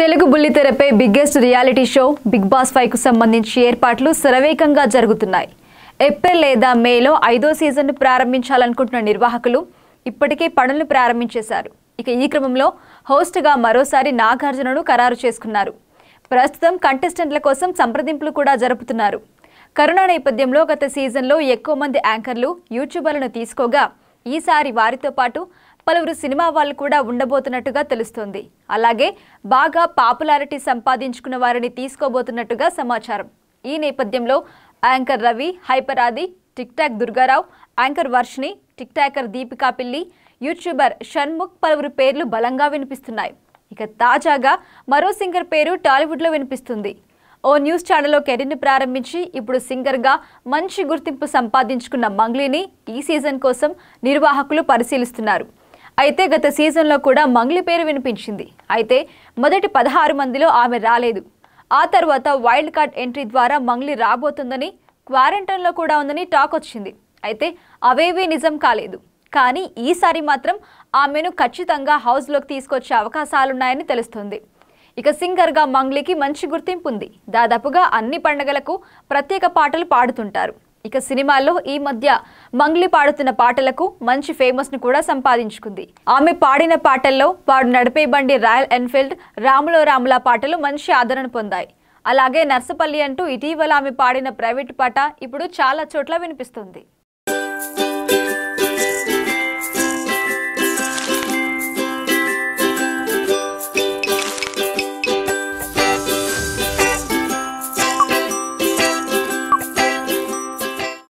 తెలుగు బుల్లితెరపై biggest reality show Bigg Boss five కు సంబంధించి ఏర్పాట్లు శరవేగంగా జరుగుతున్నాయి ఏప్రిల్ లేదా మేలో ఐదో సీజన్ను ప్రారంభించాలనుకుంటున్న నిర్వాహకులు ఇప్పటికే పనులను ప్రారంభించేశారు ఇక ఈ క్రమంలో హోస్ట్గా మరోసారి నాగార్జునను ఖరారు చేసుకున్నారు ప్రస్తుతం కంటెస్టెంట్ల కోసం సంప్రదింపులు కూడా జరుపుతున్నారు కరోనా నేపథ్యంలో గత సీజన్లో ఎక్కువ మంది యాంకర్లు యూట్యూబర్లను తీసుకోగా ఈసారి వారితో పాటు పలువురు సినిమా వాళ్ళు కూడా ఉండబోతున్నట్టుగా తెలుస్తోంది అలాగే బాగా పాపులారిటీ సంపాదించుకున్న వారిని తీసుకోబోతున్నట్టుగా సమాచారం ఈ నేపథ్యంలో anchor Ravi Hyper Aadi TikTok Durgarao anchor Varshini TikToker Deepika Pilli YouTuber Shanmukh పలువురు పేర్లు బలంగా వినిపిస్తున్నాయి ఇక తాజాగా మరో సింగర్ పేరు టాలీవుడ్లో వినిపిస్తుంది ఓ న్యూస్ ఛానల్లో కెరీర్ని ప్రారంభించి ఇప్పుడు సింగర్గా మంచి గుర్తింపు సంపాదించుకున్న మంగ్లీని ఈ సీజన్ కోసం నిర్వాహకులు పరిశీలిస్తున్నారు అయితే గత సీజన్లో కూడా మంగ్లీ పేరు వినిపించింది అయితే మొదటి పదహారు మందిలో ఆమె రాలేదు ఆ తర్వాత వైల్డ్ కార్డ్ ఎంట్రీ ద్వారా మంగ్లీ రాబోతుందని క్వారంటైన్లో కూడా ఉందని టాక్ వచ్చింది అయితే అవేవీ నిజం కాలేదు కానీ ఈసారి మాత్రం ఆమెను ఖచ్చితంగా హౌస్లోకి తీసుకొచ్చే అవకాశాలున్నాయని తెలుస్తుంది ఇక సింగర్గా మంగ్లీకి మంచి గుర్తింపు ఉంది దాదాపుగా అన్ని పండగలకు ప్రత్యేక పాటలు పాడుతుంటారు ఇక సినిమాల్లో ఈ మధ్య మంగ్లి పాడుతున్న పాటలకు మంచి ఫేమస్ను కూడా సంపాదించుకుంది ఆమె పాడిన పాటల్లో వాడు నడిపే బండి రాయల్ ఎన్ఫీల్డ్ రాములో రాముల పాటలు మంచి ఆదరణ పొందాయి అలాగే నర్సపల్లి అంటూ ఇటీవల ఆమె పాడిన ప్రైవేట్ పాట ఇప్పుడు చాలా చోట్ల వినిపిస్తుంది